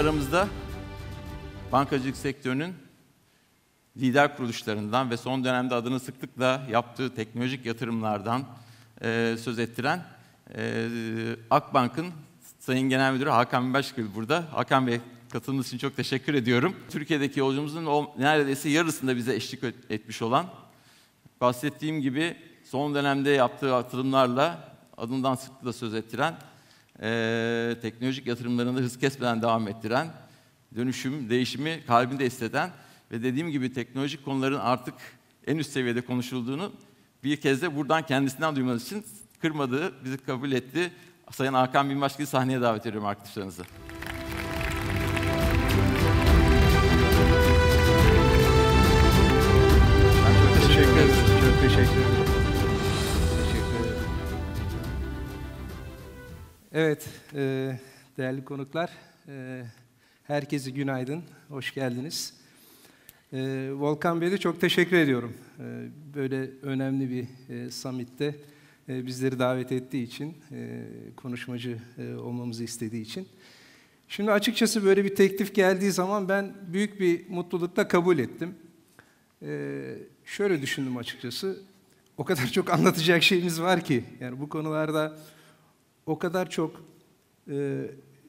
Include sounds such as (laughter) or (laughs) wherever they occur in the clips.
Aramızda bankacılık sektörünün lider kuruluşlarından ve son dönemde adını sıklıkla yaptığı teknolojik yatırımlardan e, söz ettiren e, Akbank'ın Sayın Genel Müdürü Hakan Binbaşgül burada. Hakan Bey katılımınız için çok teşekkür ediyorum. Türkiye'deki yolcumuzun o neredeyse yarısında bize eşlik etmiş olan, bahsettiğim gibi son dönemde yaptığı atılımlarla adından sıklıkla söz ettiren e, teknolojik yatırımlarında hız kesmeden devam ettiren, dönüşüm, değişimi kalbinde hisseden ve dediğim gibi teknolojik konuların artık en üst seviyede konuşulduğunu bir kez de buradan kendisinden duymanız için kırmadığı bizi kabul etti. Sayın Hakan Binbaşkı'yı sahneye davet ediyorum arkadaşlarınızı. Çok teşekkür ederim. Çok teşekkür ederim. Evet, e, değerli konuklar, e, herkese günaydın, hoş geldiniz. E, Volkan Bey'e çok teşekkür ediyorum. E, böyle önemli bir e, summit'te e, bizleri davet ettiği için, e, konuşmacı e, olmamızı istediği için. Şimdi açıkçası böyle bir teklif geldiği zaman ben büyük bir mutlulukla kabul ettim. E, şöyle düşündüm açıkçası, o kadar (laughs) çok anlatacak şeyimiz var ki, yani bu konularda o kadar çok e,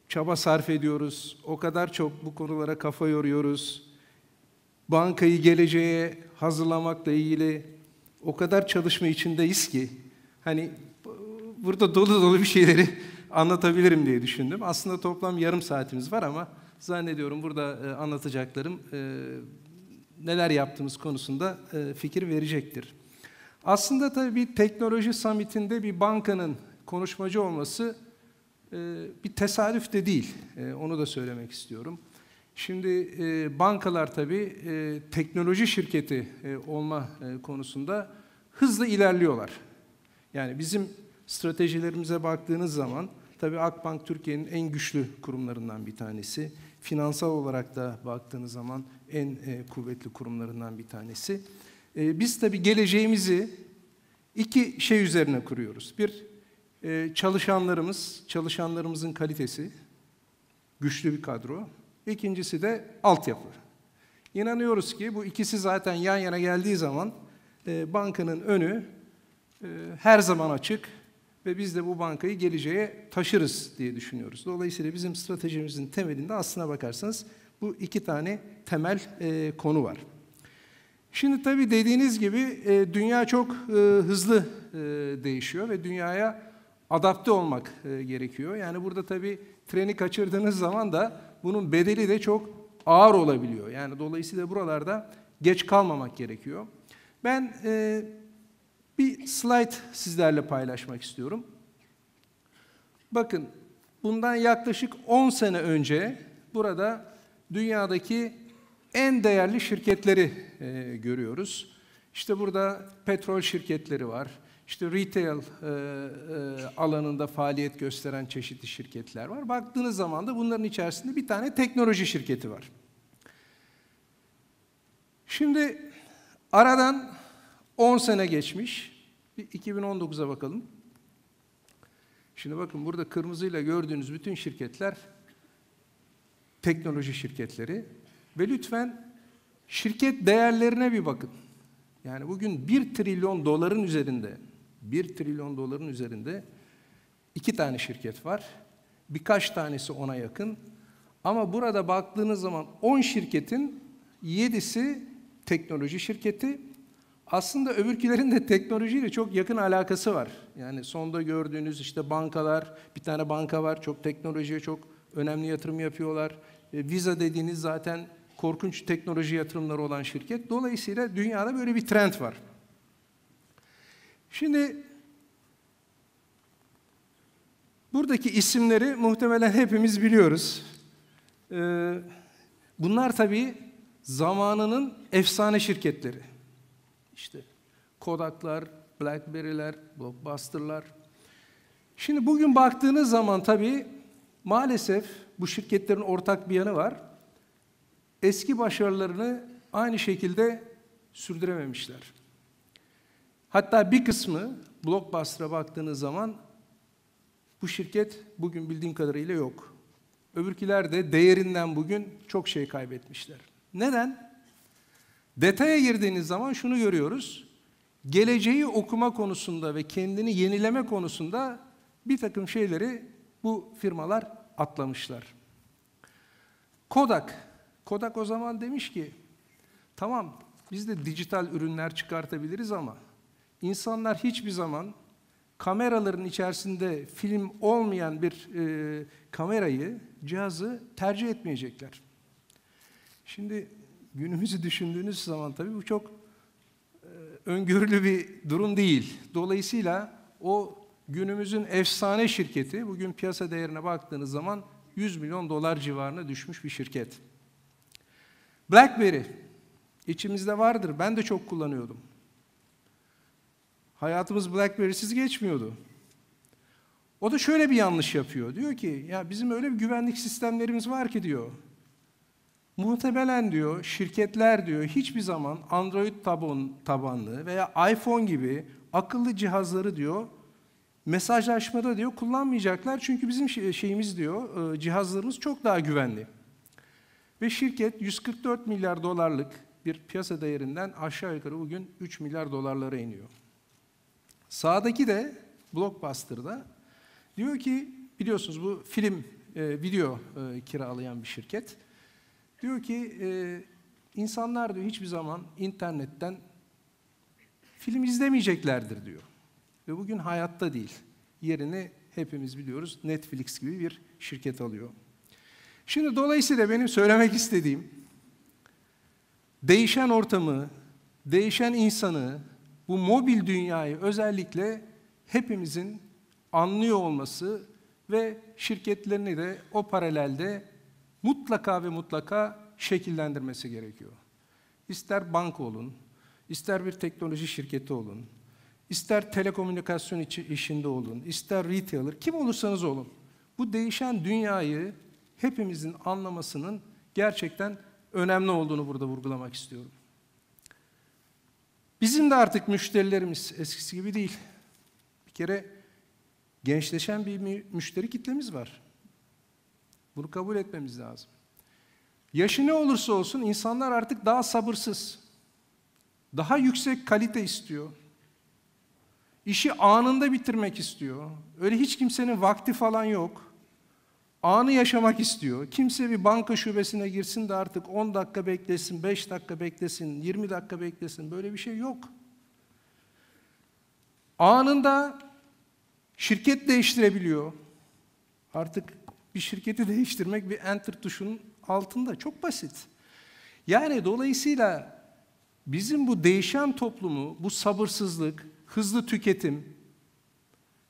çaba sarf ediyoruz, o kadar çok bu konulara kafa yoruyoruz. Bankayı geleceğe hazırlamakla ilgili o kadar çalışma içindeyiz ki hani burada dolu dolu bir şeyleri (laughs) anlatabilirim diye düşündüm. Aslında toplam yarım saatimiz var ama zannediyorum burada e, anlatacaklarım e, neler yaptığımız konusunda e, fikir verecektir. Aslında tabii bir teknoloji summitinde bir bankanın konuşmacı olması e, bir tesadüf de değil. E, onu da söylemek istiyorum. Şimdi e, bankalar tabii e, teknoloji şirketi e, olma e, konusunda hızlı ilerliyorlar. Yani bizim stratejilerimize baktığınız zaman tabii Akbank Türkiye'nin en güçlü kurumlarından bir tanesi. Finansal olarak da baktığınız zaman en e, kuvvetli kurumlarından bir tanesi. E, biz tabii geleceğimizi iki şey üzerine kuruyoruz. Bir, ee, çalışanlarımız, çalışanlarımızın kalitesi, güçlü bir kadro. İkincisi de altyapı. İnanıyoruz ki bu ikisi zaten yan yana geldiği zaman e, bankanın önü e, her zaman açık ve biz de bu bankayı geleceğe taşırız diye düşünüyoruz. Dolayısıyla bizim stratejimizin temelinde aslına bakarsanız bu iki tane temel e, konu var. Şimdi tabii dediğiniz gibi e, dünya çok e, hızlı e, değişiyor ve dünyaya adapte olmak e, gerekiyor. Yani burada tabii treni kaçırdığınız zaman da bunun bedeli de çok ağır olabiliyor. Yani dolayısıyla buralarda geç kalmamak gerekiyor. Ben e, bir slide sizlerle paylaşmak istiyorum. Bakın bundan yaklaşık 10 sene önce burada dünyadaki en değerli şirketleri e, görüyoruz. İşte burada petrol şirketleri var, işte retail e, e, alanında faaliyet gösteren çeşitli şirketler var. Baktığınız zaman da bunların içerisinde bir tane teknoloji şirketi var. Şimdi aradan 10 sene geçmiş. 2019'a bakalım. Şimdi bakın burada kırmızıyla gördüğünüz bütün şirketler teknoloji şirketleri ve lütfen şirket değerlerine bir bakın. Yani bugün 1 trilyon doların üzerinde 1 trilyon doların üzerinde iki tane şirket var. Birkaç tanesi ona yakın. Ama burada baktığınız zaman 10 şirketin 7'si teknoloji şirketi. Aslında öbürkilerin de teknolojiyle çok yakın alakası var. Yani sonda gördüğünüz işte bankalar, bir tane banka var, çok teknolojiye çok önemli yatırım yapıyorlar. E, Visa dediğiniz zaten korkunç teknoloji yatırımları olan şirket. Dolayısıyla dünyada böyle bir trend var. Şimdi buradaki isimleri muhtemelen hepimiz biliyoruz. Ee, bunlar tabii zamanının efsane şirketleri. İşte Kodaklar, Blackberry'ler, Blockbuster'lar. Şimdi bugün baktığınız zaman tabii maalesef bu şirketlerin ortak bir yanı var. Eski başarılarını aynı şekilde sürdürememişler. Hatta bir kısmı Blockbuster'a baktığınız zaman bu şirket bugün bildiğim kadarıyla yok. Öbürkiler de değerinden bugün çok şey kaybetmişler. Neden? Detaya girdiğiniz zaman şunu görüyoruz. Geleceği okuma konusunda ve kendini yenileme konusunda bir takım şeyleri bu firmalar atlamışlar. Kodak. Kodak o zaman demiş ki, tamam biz de dijital ürünler çıkartabiliriz ama İnsanlar hiçbir zaman kameraların içerisinde film olmayan bir e, kamerayı, cihazı tercih etmeyecekler. Şimdi günümüzü düşündüğünüz zaman tabii bu çok e, öngörülü bir durum değil. Dolayısıyla o günümüzün efsane şirketi, bugün piyasa değerine baktığınız zaman 100 milyon dolar civarına düşmüş bir şirket. BlackBerry, içimizde vardır, ben de çok kullanıyordum. Hayatımız BlackBerry'siz geçmiyordu. O da şöyle bir yanlış yapıyor. Diyor ki ya bizim öyle bir güvenlik sistemlerimiz var ki diyor. Muhtemelen diyor şirketler diyor hiçbir zaman Android tabun tabanlı veya iPhone gibi akıllı cihazları diyor mesajlaşmada diyor kullanmayacaklar çünkü bizim şeyimiz diyor e, cihazlarımız çok daha güvenli. Ve şirket 144 milyar dolarlık bir piyasa değerinden aşağı yukarı bugün 3 milyar dolarlara iniyor. Sağdaki de Blockbuster'da diyor ki biliyorsunuz bu film, e, video e, kiralayan bir şirket. Diyor ki e, insanlar diyor hiçbir zaman internetten film izlemeyeceklerdir diyor. Ve bugün hayatta değil. Yerini hepimiz biliyoruz Netflix gibi bir şirket alıyor. Şimdi dolayısıyla benim söylemek istediğim değişen ortamı, değişen insanı, bu mobil dünyayı özellikle hepimizin anlıyor olması ve şirketlerini de o paralelde mutlaka ve mutlaka şekillendirmesi gerekiyor. İster bank olun, ister bir teknoloji şirketi olun, ister telekomünikasyon işinde olun, ister retailer, kim olursanız olun. Bu değişen dünyayı hepimizin anlamasının gerçekten önemli olduğunu burada vurgulamak istiyorum. Bizim de artık müşterilerimiz eskisi gibi değil. Bir kere gençleşen bir müşteri kitlemiz var. Bunu kabul etmemiz lazım. Yaşı ne olursa olsun insanlar artık daha sabırsız. Daha yüksek kalite istiyor. İşi anında bitirmek istiyor. Öyle hiç kimsenin vakti falan yok. Anı yaşamak istiyor. Kimse bir banka şubesine girsin de artık 10 dakika beklesin, 5 dakika beklesin, 20 dakika beklesin. Böyle bir şey yok. Anında şirket değiştirebiliyor. Artık bir şirketi (laughs) değiştirmek bir enter tuşunun altında. Çok basit. Yani dolayısıyla bizim bu değişen toplumu, bu sabırsızlık, hızlı tüketim,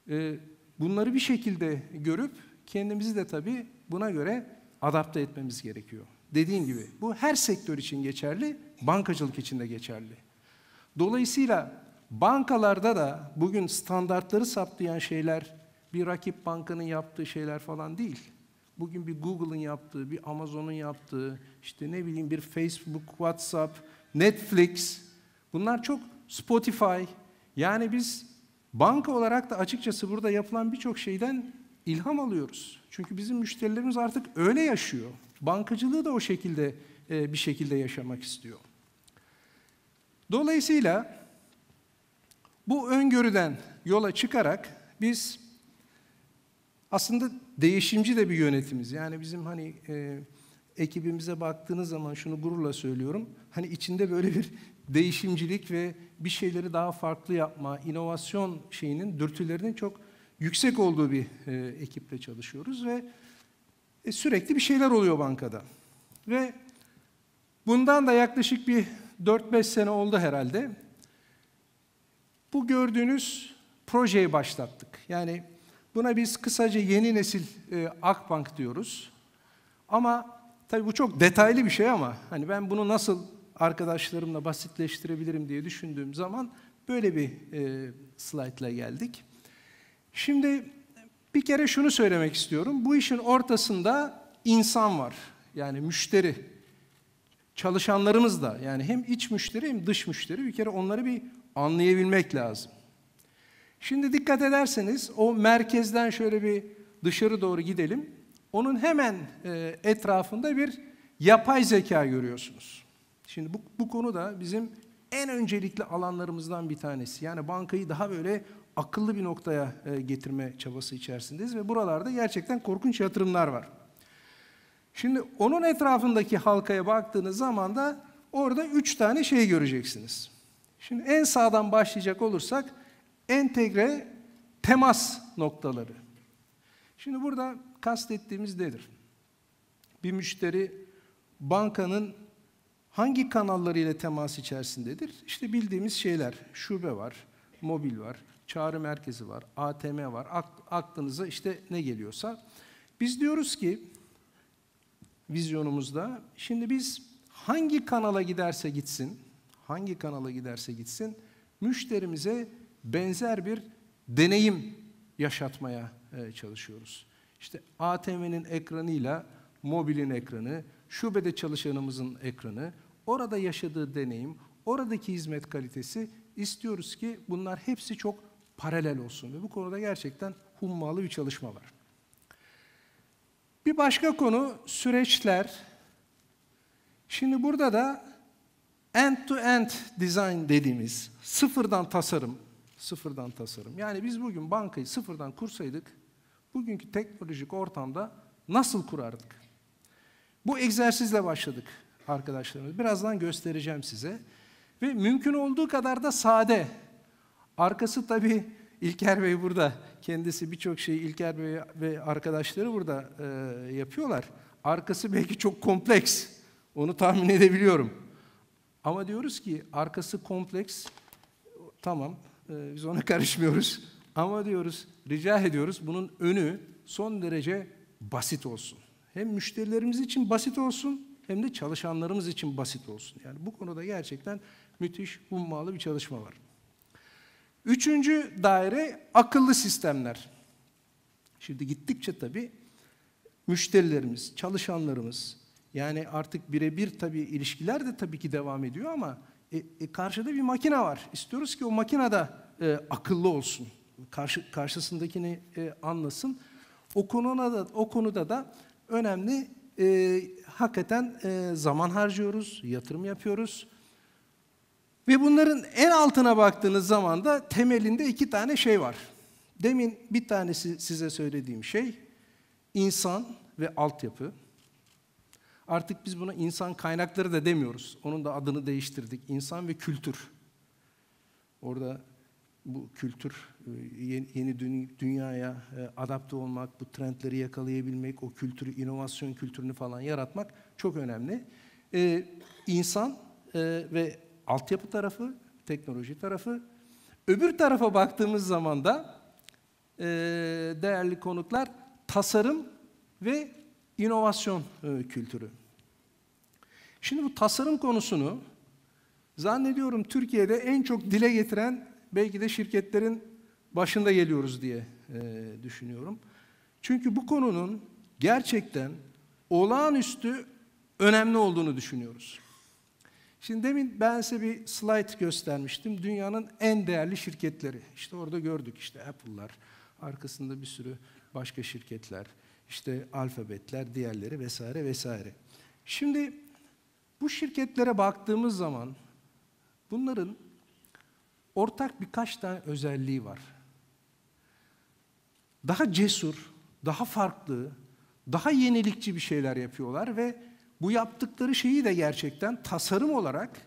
e, bunları bir şekilde görüp kendimizi de tabii buna göre adapte etmemiz gerekiyor. Dediğim gibi bu her sektör için geçerli, bankacılık için de geçerli. Dolayısıyla bankalarda da bugün standartları saptayan şeyler bir rakip bankanın yaptığı şeyler falan değil. Bugün bir Google'ın yaptığı, bir Amazon'un yaptığı, işte ne bileyim bir Facebook, WhatsApp, Netflix. Bunlar çok Spotify. Yani biz banka olarak da açıkçası burada yapılan birçok şeyden ilham alıyoruz. Çünkü bizim müşterilerimiz artık öyle yaşıyor. Bankacılığı da o şekilde e, bir şekilde yaşamak istiyor. Dolayısıyla bu öngörüden yola çıkarak biz aslında değişimci de bir yönetimiz. Yani bizim hani e, ekibimize baktığınız zaman şunu gururla söylüyorum. Hani içinde böyle bir değişimcilik ve bir şeyleri daha farklı yapma, inovasyon şeyinin, dürtülerinin çok yüksek olduğu bir e, ekiple çalışıyoruz ve e, sürekli bir şeyler oluyor bankada. Ve bundan da yaklaşık bir 4-5 sene oldu herhalde. Bu gördüğünüz projeyi başlattık. Yani buna biz kısaca yeni nesil e, Akbank diyoruz. Ama tabii bu çok detaylı bir şey ama hani ben bunu nasıl arkadaşlarımla basitleştirebilirim diye düşündüğüm zaman böyle bir e, slaytla geldik. Şimdi bir kere şunu söylemek istiyorum. Bu işin ortasında insan var. Yani müşteri. Çalışanlarımız da yani hem iç müşteri hem dış müşteri. Bir kere onları bir anlayabilmek lazım. Şimdi dikkat ederseniz o merkezden şöyle bir dışarı doğru gidelim. Onun hemen e, etrafında bir yapay zeka görüyorsunuz. Şimdi bu, bu konu da bizim en öncelikli alanlarımızdan bir tanesi. Yani bankayı daha böyle akıllı bir noktaya e, getirme çabası içerisindeyiz ve buralarda gerçekten korkunç yatırımlar var. Şimdi onun etrafındaki halkaya baktığınız zaman da orada üç tane şey göreceksiniz. Şimdi en sağdan başlayacak olursak entegre temas noktaları. Şimdi burada kastettiğimiz nedir? Bir müşteri bankanın hangi kanallarıyla temas içerisindedir? İşte bildiğimiz şeyler. Şube var, mobil var, çağrı merkezi var, ATM var, aklınıza işte ne geliyorsa. Biz diyoruz ki vizyonumuzda, şimdi biz hangi kanala giderse gitsin, hangi kanala giderse gitsin, müşterimize benzer bir deneyim yaşatmaya e, çalışıyoruz. İşte ATM'nin ekranıyla mobilin ekranı, şubede çalışanımızın ekranı, orada yaşadığı deneyim, oradaki hizmet kalitesi istiyoruz ki bunlar hepsi çok paralel olsun. Ve bu konuda gerçekten hummalı bir çalışma var. Bir başka konu süreçler. Şimdi burada da end-to-end design dediğimiz sıfırdan tasarım, sıfırdan tasarım. Yani biz bugün bankayı sıfırdan kursaydık, bugünkü teknolojik ortamda nasıl kurardık? Bu egzersizle başladık arkadaşlarımız. Birazdan göstereceğim size. Ve mümkün olduğu kadar da sade Arkası tabii İlker Bey burada. Kendisi birçok şeyi İlker Bey ve arkadaşları burada e, yapıyorlar. Arkası belki çok kompleks. Onu tahmin edebiliyorum. Ama diyoruz ki arkası kompleks. Tamam e, biz ona (laughs) karışmıyoruz. Ama diyoruz rica ediyoruz bunun önü son derece basit olsun. Hem müşterilerimiz için basit olsun hem de çalışanlarımız için basit olsun. Yani bu konuda gerçekten müthiş, hummalı bir çalışma var. Üçüncü daire akıllı sistemler. Şimdi gittikçe tabii müşterilerimiz, çalışanlarımız yani artık birebir tabii ilişkiler de tabii ki devam ediyor ama e, e, karşıda bir makine var. İstiyoruz ki o makine de e, akıllı olsun. Karşı, karşısındakini e, anlasın. O konuda da, o konuda da önemli e, hakikaten e, zaman harcıyoruz, yatırım yapıyoruz. Ve bunların en altına baktığınız zaman da temelinde iki tane şey var. Demin bir tanesi size söylediğim şey insan ve altyapı. Artık biz buna insan kaynakları da demiyoruz. Onun da adını değiştirdik. İnsan ve kültür. Orada bu kültür, e, yeni dünyaya e, adapte olmak, bu trendleri yakalayabilmek, o kültürü, inovasyon kültürünü falan yaratmak çok önemli. Ee, insan e, ve altyapı tarafı, teknoloji tarafı. Öbür tarafa baktığımız zaman da e, değerli konuklar tasarım ve inovasyon e, kültürü. Şimdi bu tasarım konusunu zannediyorum Türkiye'de en çok dile getiren belki de şirketlerin başında geliyoruz diye e, düşünüyorum. Çünkü bu konunun gerçekten olağanüstü önemli olduğunu düşünüyoruz. Şimdi demin ben size bir slide göstermiştim. Dünyanın en değerli şirketleri. İşte orada gördük işte Apple'lar, arkasında bir sürü başka şirketler, işte alfabetler, diğerleri vesaire vesaire. Şimdi bu şirketlere baktığımız zaman bunların ortak birkaç tane özelliği var. Daha cesur, daha farklı, daha yenilikçi bir şeyler yapıyorlar ve bu yaptıkları şeyi de gerçekten tasarım olarak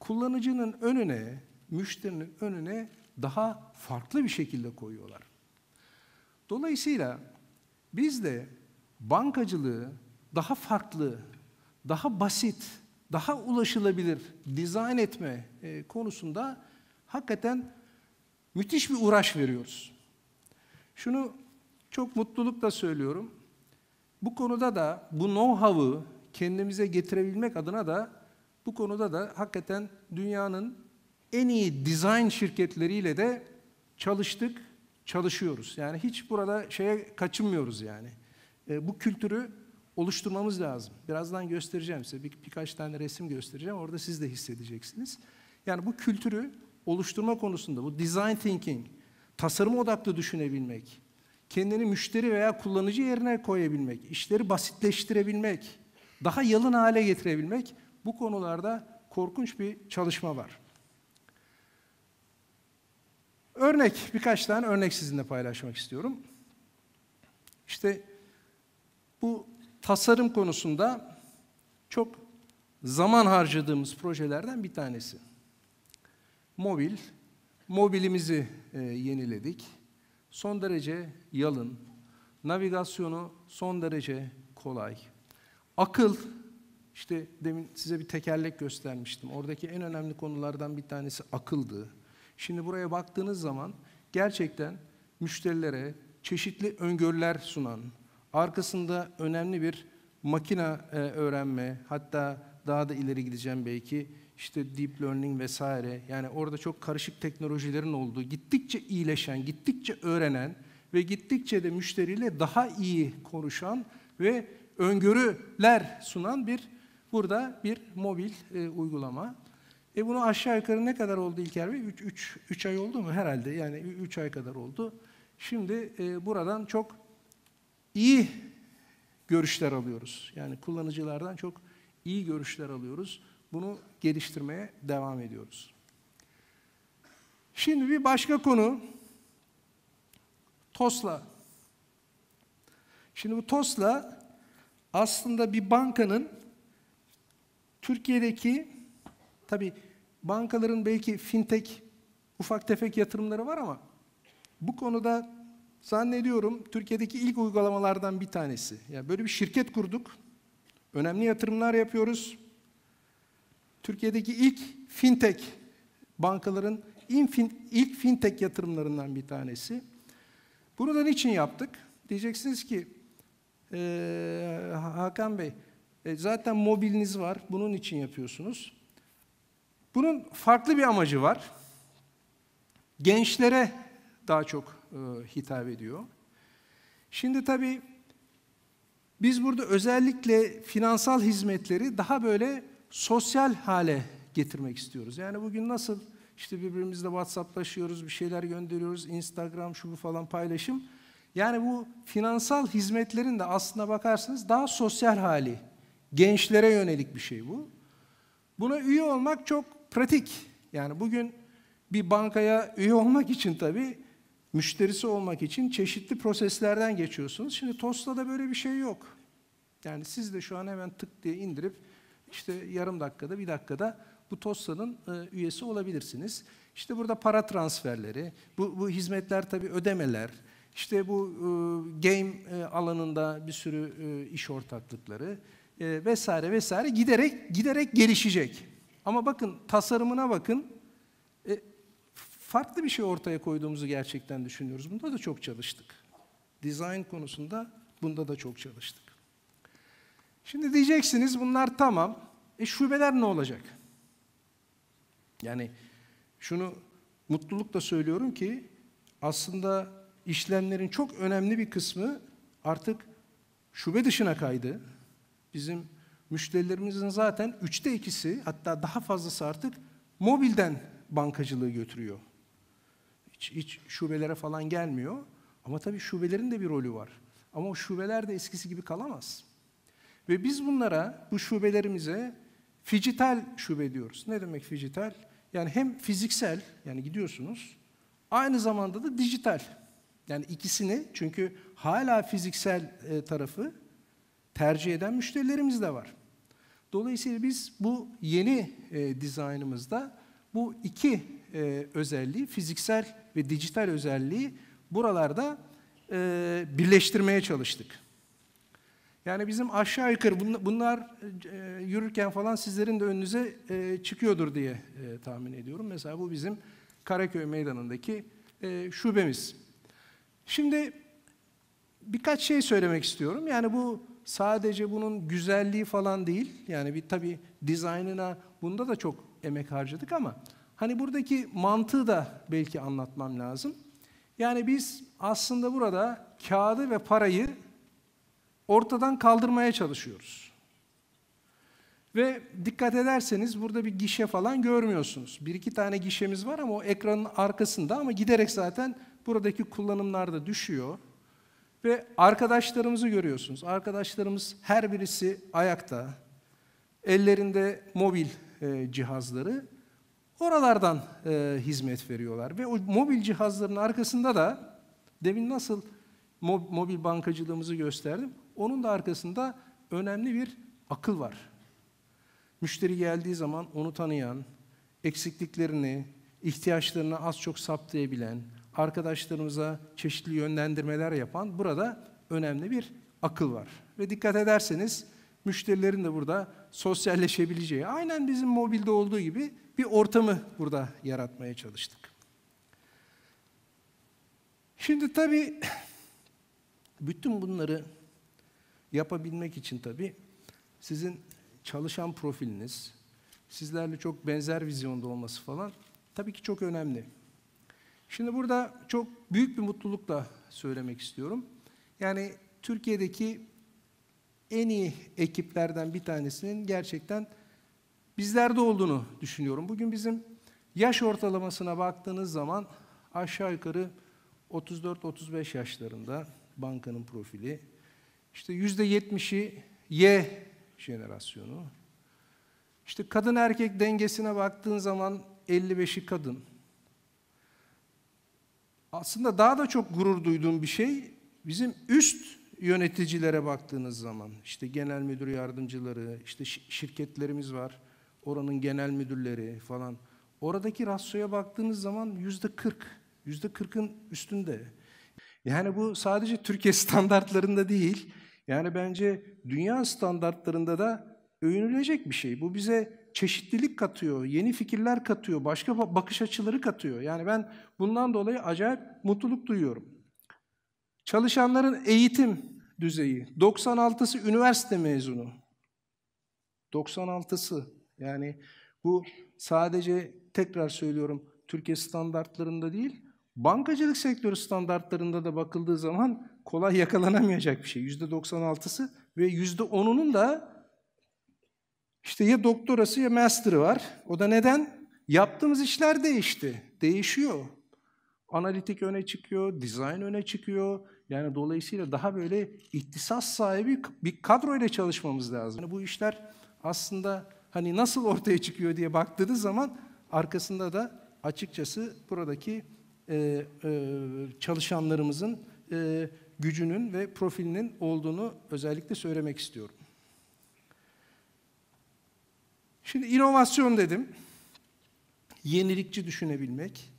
kullanıcının önüne, müşterinin önüne daha farklı bir şekilde koyuyorlar. Dolayısıyla biz de bankacılığı daha farklı, daha basit, daha ulaşılabilir dizayn etme e, konusunda hakikaten müthiş bir uğraş veriyoruz. Şunu çok mutlulukla söylüyorum. Bu konuda da bu know-how'ı kendimize getirebilmek adına da bu konuda da hakikaten dünyanın en iyi dizayn şirketleriyle de çalıştık, çalışıyoruz. Yani hiç burada şeye kaçınmıyoruz yani. E, bu kültürü oluşturmamız lazım. Birazdan göstereceğim size bir, birkaç tane resim göstereceğim. Orada siz de hissedeceksiniz. Yani bu kültürü oluşturma konusunda bu design thinking, tasarım odaklı düşünebilmek, kendini müşteri veya kullanıcı yerine koyabilmek, işleri basitleştirebilmek, daha yalın hale getirebilmek bu konularda korkunç bir çalışma var. Örnek, birkaç tane örnek sizinle paylaşmak istiyorum. İşte bu tasarım konusunda çok zaman harcadığımız projelerden bir tanesi. Mobil, mobilimizi e, yeniledik. Son derece yalın, navigasyonu son derece kolay, Akıl, işte demin size bir tekerlek göstermiştim. Oradaki en önemli konulardan bir tanesi akıldı. Şimdi buraya baktığınız zaman gerçekten müşterilere çeşitli öngörüler sunan, arkasında önemli bir makina e, öğrenme, hatta daha da ileri gideceğim belki, işte deep learning vesaire, yani orada çok karışık teknolojilerin olduğu, gittikçe iyileşen, gittikçe öğrenen ve gittikçe de müşteriyle daha iyi konuşan ve öngörüler sunan bir burada bir mobil e, uygulama. E bunu aşağı yukarı ne kadar oldu İlker Bey? 3 ay oldu mu herhalde? Yani 3 ay kadar oldu. Şimdi e, buradan çok iyi görüşler alıyoruz. Yani kullanıcılardan çok iyi görüşler alıyoruz. Bunu geliştirmeye devam ediyoruz. Şimdi bir başka konu TOS'la. Şimdi bu TOS'la aslında bir bankanın Türkiye'deki tabi bankaların belki fintech ufak tefek yatırımları var ama bu konuda zannediyorum Türkiye'deki ilk uygulamalardan bir tanesi. Yani böyle bir şirket kurduk. Önemli yatırımlar yapıyoruz. Türkiye'deki ilk fintech bankaların ilk fintech yatırımlarından bir tanesi. Bunu da niçin yaptık? Diyeceksiniz ki ee, Hakan Bey, e, zaten mobiliniz var, bunun için yapıyorsunuz. Bunun farklı bir amacı var. Gençlere daha çok e, hitap ediyor. Şimdi tabii biz burada özellikle finansal hizmetleri daha böyle sosyal hale getirmek istiyoruz. Yani bugün nasıl işte birbirimizle WhatsApp'laşıyoruz, bir şeyler gönderiyoruz, Instagram şu bu falan paylaşım. Yani bu finansal hizmetlerin de aslına bakarsanız daha sosyal hali. Gençlere yönelik bir şey bu. Buna üye olmak çok pratik. Yani bugün bir bankaya üye olmak için tabii müşterisi olmak için çeşitli proseslerden geçiyorsunuz. Şimdi Tosta'da böyle bir şey yok. Yani siz de şu an hemen tık diye indirip işte yarım dakikada, bir dakikada bu Tosta'nın e, üyesi olabilirsiniz. İşte burada para transferleri, bu, bu hizmetler tabii ödemeler, işte bu e, game e, alanında bir sürü e, iş ortaklıkları e, vesaire vesaire giderek giderek gelişecek. Ama bakın tasarımına bakın. E, farklı bir şey ortaya koyduğumuzu gerçekten düşünüyoruz. Bunda da çok çalıştık. Design konusunda bunda da çok çalıştık. Şimdi diyeceksiniz bunlar tamam. E şubeler ne olacak? Yani şunu mutlulukla söylüyorum ki aslında işlemlerin çok önemli bir kısmı artık şube dışına kaydı. Bizim müşterilerimizin zaten üçte ikisi hatta daha fazlası artık mobilden bankacılığı götürüyor. Hiç, hiç şubelere falan gelmiyor. Ama tabii şubelerin de bir rolü var. Ama o şubeler de eskisi gibi kalamaz. Ve biz bunlara, bu şubelerimize fijital şube diyoruz. Ne demek fijital? Yani hem fiziksel, yani gidiyorsunuz, aynı zamanda da dijital. Yani ikisini çünkü hala fiziksel e, tarafı tercih eden müşterilerimiz de var. Dolayısıyla biz bu yeni e, dizaynımızda bu iki e, özelliği, fiziksel ve dijital özelliği buralarda e, birleştirmeye çalıştık. Yani bizim aşağı yukarı bun, bunlar e, yürürken falan sizlerin de önünüze e, çıkıyordur diye e, tahmin ediyorum. Mesela bu bizim Karaköy Meydanı'ndaki e, şubemiz. Şimdi birkaç şey söylemek istiyorum. Yani bu sadece bunun güzelliği falan değil. Yani bir tabii dizaynına bunda da çok emek harcadık ama hani buradaki mantığı da belki anlatmam lazım. Yani biz aslında burada kağıdı ve parayı ortadan kaldırmaya çalışıyoruz. Ve dikkat ederseniz burada bir gişe falan görmüyorsunuz. Bir iki tane gişemiz var ama o ekranın arkasında ama giderek zaten buradaki kullanımlar da düşüyor. Ve arkadaşlarımızı görüyorsunuz. Arkadaşlarımız her birisi ayakta, ellerinde mobil e, cihazları oralardan e, hizmet veriyorlar. Ve o mobil cihazların arkasında da demin nasıl mobil bankacılığımızı gösterdim, onun da arkasında önemli bir akıl var. Müşteri geldiği zaman onu tanıyan, eksikliklerini, ihtiyaçlarını az çok saptayabilen, arkadaşlarımıza çeşitli yönlendirmeler yapan burada önemli bir akıl var. Ve dikkat ederseniz müşterilerin de burada sosyalleşebileceği, aynen bizim mobilde olduğu gibi bir ortamı burada yaratmaya çalıştık. Şimdi tabii bütün bunları yapabilmek için tabii sizin çalışan profiliniz, sizlerle çok benzer vizyonda olması falan tabii ki çok önemli. Şimdi burada çok büyük bir mutlulukla söylemek istiyorum. Yani Türkiye'deki en iyi ekiplerden bir tanesinin gerçekten bizlerde olduğunu düşünüyorum. Bugün bizim yaş ortalamasına baktığınız zaman aşağı yukarı 34-35 yaşlarında bankanın profili. İşte %70'i Y jenerasyonu. İşte kadın erkek dengesine baktığın zaman 55'i kadın, aslında daha da çok gurur duyduğum bir şey bizim üst yöneticilere baktığınız zaman işte genel müdür yardımcıları, işte şirketlerimiz var, oranın genel müdürleri falan. Oradaki rasyoya baktığınız zaman yüzde 40, yüzde 40'ın üstünde. Yani bu sadece Türkiye (laughs) standartlarında değil, yani bence dünya standartlarında da övünülecek bir şey. Bu bize çeşitlilik katıyor, yeni fikirler katıyor, başka bakış açıları katıyor. Yani ben bundan dolayı acayip mutluluk duyuyorum. Çalışanların eğitim düzeyi, 96'sı üniversite mezunu. 96'sı yani bu sadece tekrar söylüyorum Türkiye standartlarında değil, bankacılık sektörü standartlarında da bakıldığı zaman kolay yakalanamayacak bir şey. %96'sı ve %10'unun da işte ya doktorası ya master'ı var. O da neden? Yaptığımız işler değişti. Değişiyor. Analitik öne çıkıyor, dizayn öne çıkıyor. Yani dolayısıyla daha böyle ihtisas sahibi bir kadro ile çalışmamız lazım. Yani bu işler aslında hani nasıl ortaya çıkıyor diye baktığınız zaman arkasında da açıkçası buradaki e, e, çalışanlarımızın e, gücünün ve profilinin olduğunu özellikle söylemek istiyorum. Şimdi inovasyon dedim. Yenilikçi düşünebilmek.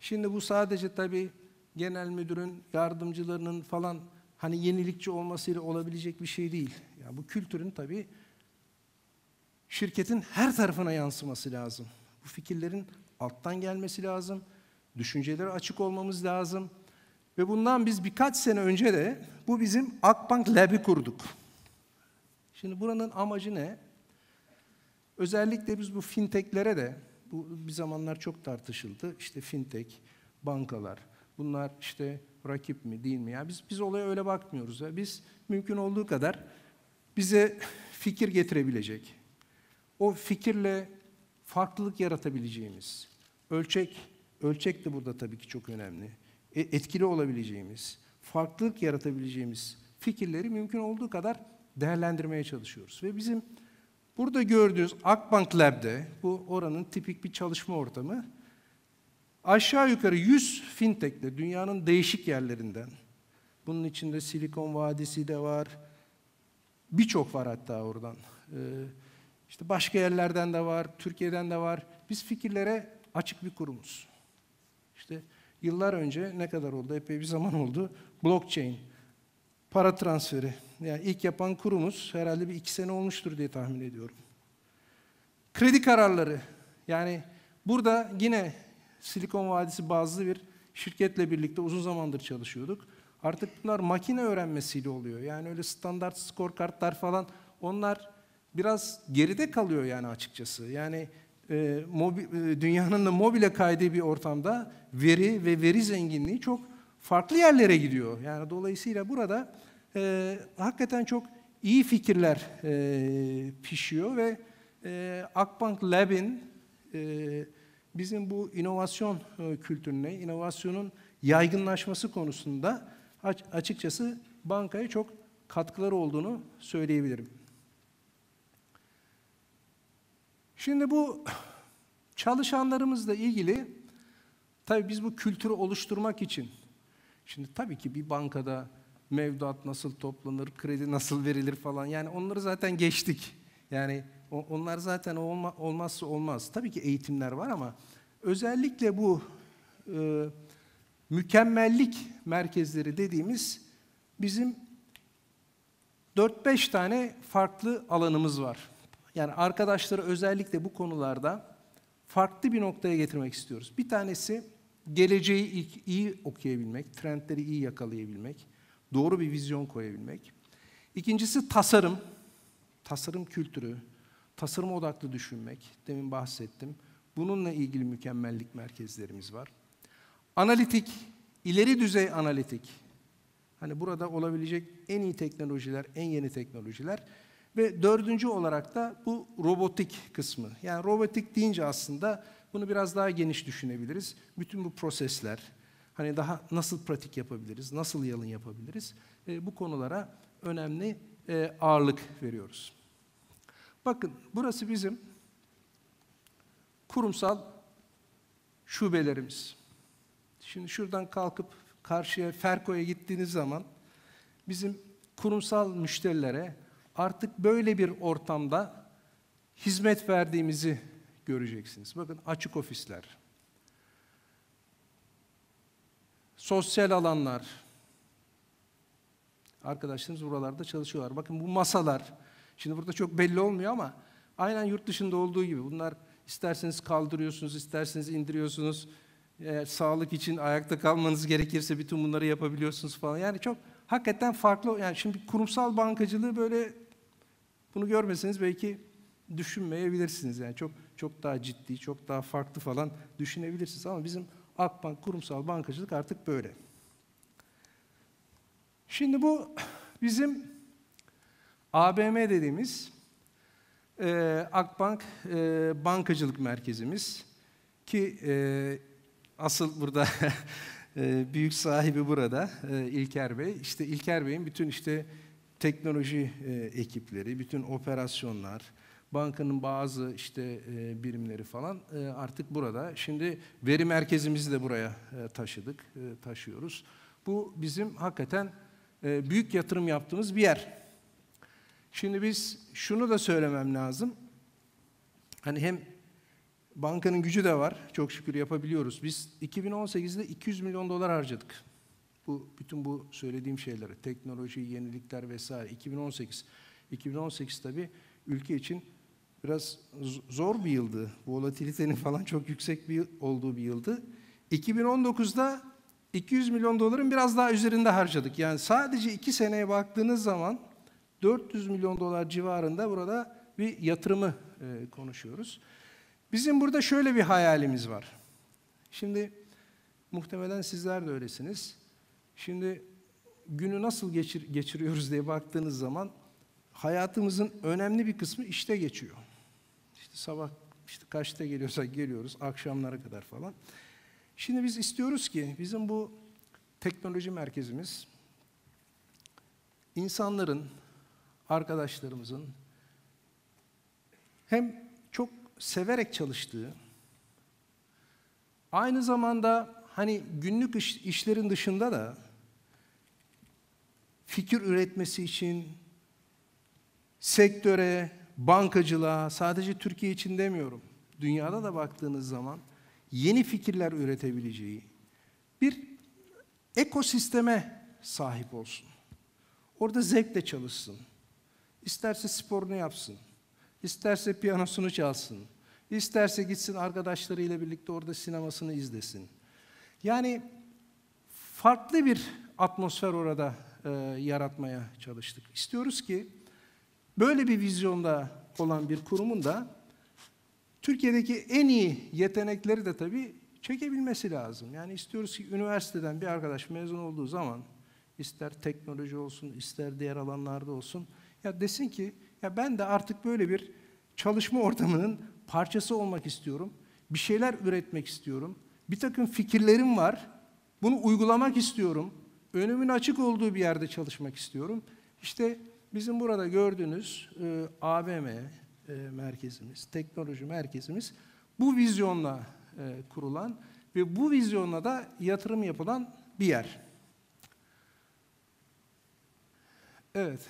Şimdi bu sadece tabii genel müdürün, yardımcılarının falan hani yenilikçi olmasıyla olabilecek bir şey değil. Yani bu kültürün tabii şirketin her tarafına yansıması lazım. Bu fikirlerin alttan gelmesi lazım. Düşüncelere açık olmamız lazım. Ve bundan biz birkaç sene önce de bu bizim Akbank Lab'i kurduk. Şimdi buranın amacı ne? Özellikle biz bu finteklere de, bu bir zamanlar çok tartışıldı. İşte fintech, bankalar, bunlar işte rakip mi değil mi? Yani biz, biz olaya öyle bakmıyoruz. Ya. Biz mümkün olduğu kadar bize fikir getirebilecek, o fikirle farklılık yaratabileceğimiz, ölçek, ölçek de burada tabii ki çok önemli, e, etkili olabileceğimiz, farklılık yaratabileceğimiz fikirleri mümkün olduğu kadar değerlendirmeye çalışıyoruz. Ve bizim Burada gördüğünüz Akbank Lab'de, bu oranın tipik bir çalışma ortamı, aşağı yukarı 100 fintech'le dünyanın değişik yerlerinden, bunun içinde Silikon Vadisi de var, birçok var hatta oradan, ee, işte başka yerlerden de var, Türkiye'den de var. Biz fikirlere açık bir kurumuz. İşte yıllar önce, ne kadar oldu, epey bir zaman oldu, blockchain para transferi. Yani ilk yapan kurumuz herhalde bir iki sene olmuştur diye tahmin ediyorum. Kredi kararları. Yani burada yine Silikon Vadisi bazlı bir şirketle birlikte uzun zamandır çalışıyorduk. Artık bunlar makine öğrenmesiyle oluyor. Yani öyle standart skor kartlar falan onlar biraz geride kalıyor yani açıkçası. Yani e, mobi, e, dünyanın da mobile kaydı bir ortamda veri ve veri zenginliği çok farklı yerlere gidiyor. Yani dolayısıyla burada e, hakikaten çok iyi fikirler e, pişiyor ve e, Akbank Lab'in e, bizim bu inovasyon e, kültürüne, inovasyonun yaygınlaşması konusunda açıkçası bankaya çok katkıları olduğunu söyleyebilirim. Şimdi bu çalışanlarımızla ilgili tabii biz bu kültürü oluşturmak için Şimdi tabii ki bir bankada mevduat nasıl toplanır, kredi nasıl verilir falan yani onları zaten geçtik. Yani onlar zaten olma, olmazsa olmaz. Tabii ki eğitimler var ama özellikle bu e, mükemmellik merkezleri dediğimiz bizim 4-5 tane farklı alanımız var. Yani arkadaşları özellikle bu konularda farklı bir noktaya getirmek istiyoruz. Bir tanesi geleceği iyi, okuyabilmek, trendleri iyi yakalayabilmek, doğru bir vizyon koyabilmek. İkincisi tasarım, tasarım kültürü, tasarım odaklı düşünmek, demin bahsettim. Bununla ilgili mükemmellik merkezlerimiz var. Analitik, ileri düzey analitik. Hani burada olabilecek en iyi teknolojiler, en yeni teknolojiler. Ve dördüncü olarak da bu robotik kısmı. Yani robotik deyince aslında bunu biraz daha geniş düşünebiliriz. Bütün bu prosesler, hani daha nasıl pratik yapabiliriz, nasıl yalın yapabiliriz, e, bu konulara önemli e, ağırlık veriyoruz. Bakın burası bizim kurumsal şubelerimiz. Şimdi şuradan kalkıp karşıya Ferko'ya gittiğiniz zaman bizim kurumsal müşterilere artık böyle bir ortamda hizmet verdiğimizi göreceksiniz. Bakın açık ofisler, sosyal alanlar, arkadaşlarımız buralarda çalışıyorlar. Bakın bu masalar, şimdi burada çok belli olmuyor ama aynen yurt dışında olduğu gibi bunlar isterseniz kaldırıyorsunuz, isterseniz indiriyorsunuz, e, sağlık için ayakta kalmanız gerekirse bütün bunları yapabiliyorsunuz falan. Yani çok hakikaten farklı. Yani şimdi kurumsal bankacılığı böyle bunu görmeseniz belki düşünmeyebilirsiniz. Yani çok çok daha ciddi, çok daha farklı falan düşünebilirsiniz. Ama bizim Akbank kurumsal bankacılık artık böyle. Şimdi bu bizim ABM dediğimiz e, Akbank e, bankacılık merkezimiz ki e, asıl burada (laughs) e, büyük sahibi burada e, İlker Bey. İşte İlker Bey'in bütün işte teknoloji e, ekipleri, bütün operasyonlar, bankanın bazı işte e, birimleri falan e, artık burada. Şimdi veri merkezimizi de buraya e, taşıdık, e, taşıyoruz. Bu bizim hakikaten e, büyük yatırım yaptığımız bir yer. Şimdi biz şunu da söylemem lazım. Hani hem bankanın gücü de var, çok şükür yapabiliyoruz. Biz 2018'de 200 milyon dolar harcadık. Bu bütün bu söylediğim şeyleri, teknoloji, yenilikler vesaire. 2018, 2018 tabii ülke için biraz zor bir yıldı. Volatilitenin falan çok yüksek bir olduğu bir yıldı. 2019'da 200 milyon doların biraz daha üzerinde harcadık. Yani sadece iki seneye baktığınız zaman 400 milyon dolar civarında burada bir yatırımı e, konuşuyoruz. Bizim burada şöyle bir hayalimiz var. Şimdi muhtemelen sizler de öylesiniz. Şimdi günü nasıl geçir, geçiriyoruz diye baktığınız zaman hayatımızın önemli bir kısmı işte geçiyor. Sabah işte kaçta geliyorsak geliyoruz, akşamlara kadar falan. Şimdi biz istiyoruz ki bizim bu teknoloji merkezimiz insanların, arkadaşlarımızın hem çok severek çalıştığı, aynı zamanda hani günlük iş, işlerin dışında da fikir üretmesi için sektöre, bankacılığa, sadece Türkiye için demiyorum, dünyada da baktığınız zaman yeni fikirler üretebileceği bir ekosisteme sahip olsun. Orada zevkle çalışsın. İsterse sporunu yapsın. İsterse piyanosunu çalsın. İsterse gitsin arkadaşlarıyla birlikte orada sinemasını izlesin. Yani farklı bir atmosfer orada e, yaratmaya çalıştık. İstiyoruz ki Böyle bir vizyonda olan bir kurumun da Türkiye'deki en iyi yetenekleri de tabii çekebilmesi lazım. Yani istiyoruz ki üniversiteden bir arkadaş mezun olduğu zaman ister teknoloji olsun, ister diğer alanlarda olsun ya desin ki ya ben de artık böyle bir çalışma ortamının parçası olmak istiyorum. Bir şeyler üretmek istiyorum. Bir takım fikirlerim var. Bunu uygulamak istiyorum. Önümün açık olduğu bir yerde çalışmak istiyorum. İşte Bizim burada gördüğünüz e, AVM e, merkezimiz, teknoloji merkezimiz bu vizyonla e, kurulan ve bu vizyonla da yatırım yapılan bir yer. Evet.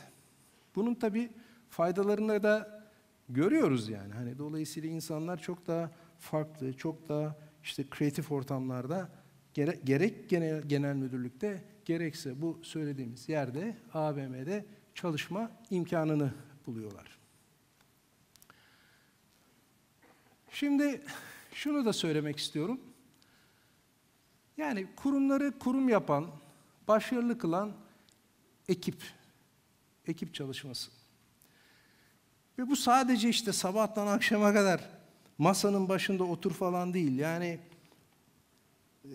Bunun tabi faydalarını da görüyoruz yani. Hani dolayısıyla insanlar çok daha farklı, çok daha işte kreatif ortamlarda gerek, gerek genel, genel müdürlükte gerekse bu söylediğimiz yerde AVM'de çalışma imkanını buluyorlar. Şimdi şunu da söylemek istiyorum. Yani kurumları kurum yapan, başarılı kılan ekip, ekip çalışması. Ve bu sadece işte sabahtan akşama kadar masanın başında otur falan değil. Yani e,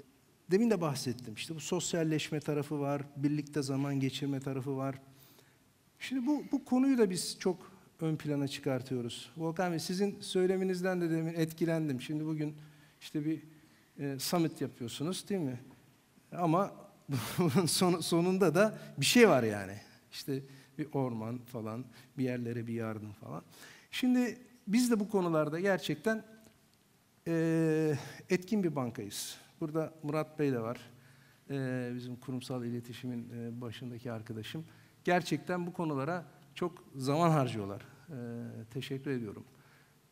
demin de bahsettim. İşte bu sosyalleşme tarafı var, birlikte zaman geçirme tarafı var. Şimdi bu, bu konuyu da biz çok ön plana çıkartıyoruz. Volkan Bey sizin söyleminizden de demin etkilendim. Şimdi bugün işte bir e, summit yapıyorsunuz değil mi? Ama (laughs) bunun son, sonunda da bir şey var yani. İşte bir orman falan, bir yerlere bir yardım falan. Şimdi biz de bu konularda gerçekten e, etkin bir bankayız. Burada Murat Bey de var. E, bizim kurumsal iletişimin e, başındaki arkadaşım gerçekten bu konulara çok zaman harcıyorlar. Ee, teşekkür ediyorum.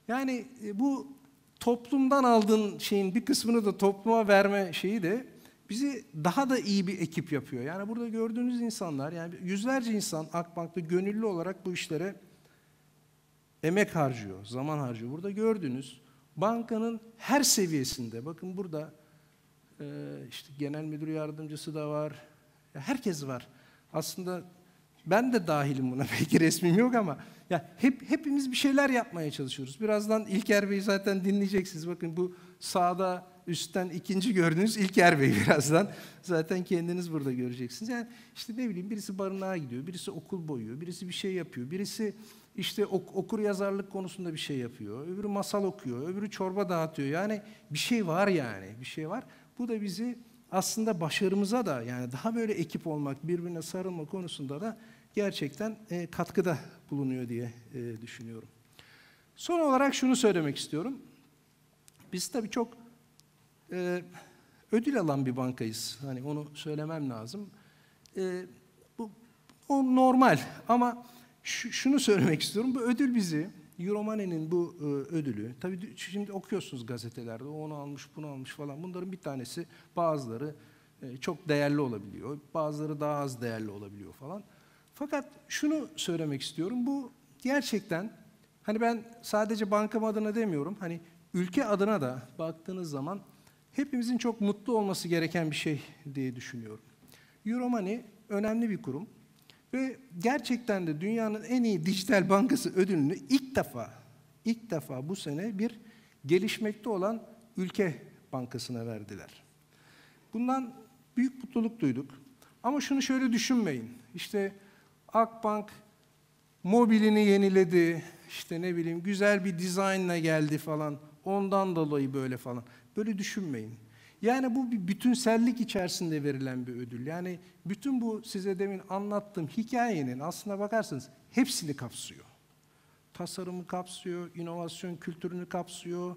Yani e, bu toplumdan aldığın şeyin bir kısmını da topluma verme şeyi de bizi daha da iyi bir ekip yapıyor. Yani burada gördüğünüz insanlar, yani yüzlerce insan Akbank'ta gönüllü olarak bu işlere emek harcıyor, zaman harcıyor. Burada gördüğünüz bankanın her seviyesinde, bakın burada e, işte genel müdür yardımcısı da var, herkes var. Aslında ben de dahilim buna. (laughs) Belki resmim yok ama ya hep hepimiz bir şeyler yapmaya çalışıyoruz. Birazdan İlker Bey'i zaten dinleyeceksiniz. Bakın bu sağda üstten ikinci gördüğünüz İlker Bey (laughs) birazdan. Zaten kendiniz burada göreceksiniz. Yani işte ne bileyim birisi barınağa gidiyor, birisi okul boyuyor, birisi bir şey yapıyor, birisi işte ok okur yazarlık konusunda bir şey yapıyor, öbürü masal okuyor, öbürü çorba dağıtıyor. Yani bir şey var yani, bir şey var. Bu da bizi aslında başarımıza da yani daha böyle ekip olmak, birbirine sarılma konusunda da gerçekten e, katkıda bulunuyor diye e, düşünüyorum. Son olarak şunu söylemek istiyorum. Biz tabii çok e, ödül alan bir bankayız. Hani onu söylemem lazım. E, bu o normal ama şunu söylemek istiyorum. Bu ödül bizi Euromoney'nin bu e, ödülü. Tabii şimdi okuyorsunuz gazetelerde. Onu almış, bunu almış falan. Bunların bir tanesi bazıları e, çok değerli olabiliyor. Bazıları daha az değerli olabiliyor falan. Fakat şunu söylemek istiyorum. Bu gerçekten hani ben sadece bankam adına demiyorum. Hani ülke adına da baktığınız zaman hepimizin çok mutlu olması gereken bir şey diye düşünüyorum. Euromoney önemli bir kurum ve gerçekten de dünyanın en iyi dijital bankası ödülünü ilk defa ilk defa bu sene bir gelişmekte olan ülke bankasına verdiler. Bundan büyük mutluluk duyduk. Ama şunu şöyle düşünmeyin. İşte Akbank mobilini yeniledi, işte ne bileyim güzel bir dizaynla geldi falan, ondan dolayı böyle falan. Böyle düşünmeyin. Yani bu bir bütünsellik içerisinde verilen bir ödül. Yani bütün bu size demin anlattığım hikayenin aslına bakarsanız hepsini kapsıyor. Tasarımı kapsıyor, inovasyon kültürünü kapsıyor,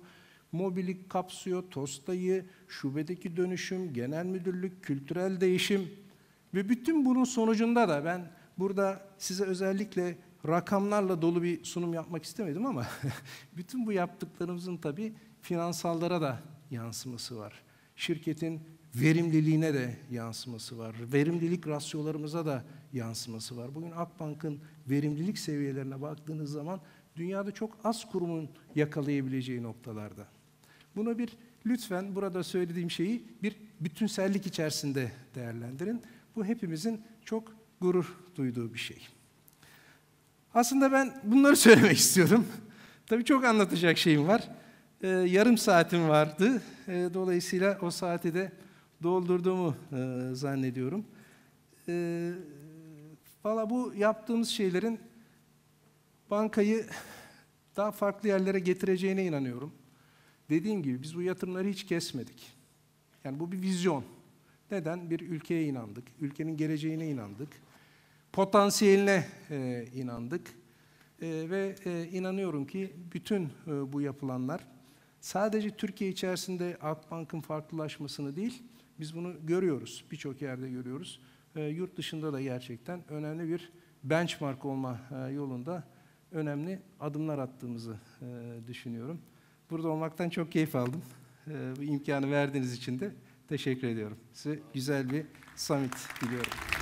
mobilik kapsıyor, tostayı, şubedeki dönüşüm, genel müdürlük, kültürel değişim ve bütün bunun sonucunda da ben burada size özellikle rakamlarla dolu bir sunum yapmak istemedim ama (laughs) bütün bu yaptıklarımızın tabi finansallara da yansıması var. Şirketin verimliliğine de yansıması var. Verimlilik rasyolarımıza da yansıması var. Bugün Akbank'ın verimlilik seviyelerine baktığınız zaman dünyada çok az kurumun yakalayabileceği noktalarda. Bunu bir lütfen burada söylediğim şeyi bir bütünsellik içerisinde değerlendirin. Bu hepimizin çok gurur duyduğu bir şey. Aslında ben bunları (laughs) söylemek istiyorum. Tabii çok anlatacak şeyim var. Ee, yarım saatim vardı. Ee, dolayısıyla o saati de doldurduğumu e, zannediyorum. Ee, Valla bu yaptığımız şeylerin bankayı daha farklı yerlere getireceğine inanıyorum. Dediğim gibi biz bu yatırımları hiç kesmedik. Yani bu bir vizyon. Neden? Bir ülkeye inandık, ülkenin geleceğine inandık potansiyeline e, inandık. E, ve e, inanıyorum ki bütün e, bu yapılanlar sadece Türkiye içerisinde Akbank'ın farklılaşmasını değil, biz bunu görüyoruz, birçok yerde görüyoruz. E, yurt dışında da gerçekten önemli bir benchmark olma e, yolunda önemli adımlar attığımızı e, düşünüyorum. Burada olmaktan çok keyif aldım. E, bu imkanı verdiğiniz için de teşekkür ediyorum. Size güzel bir summit diliyorum.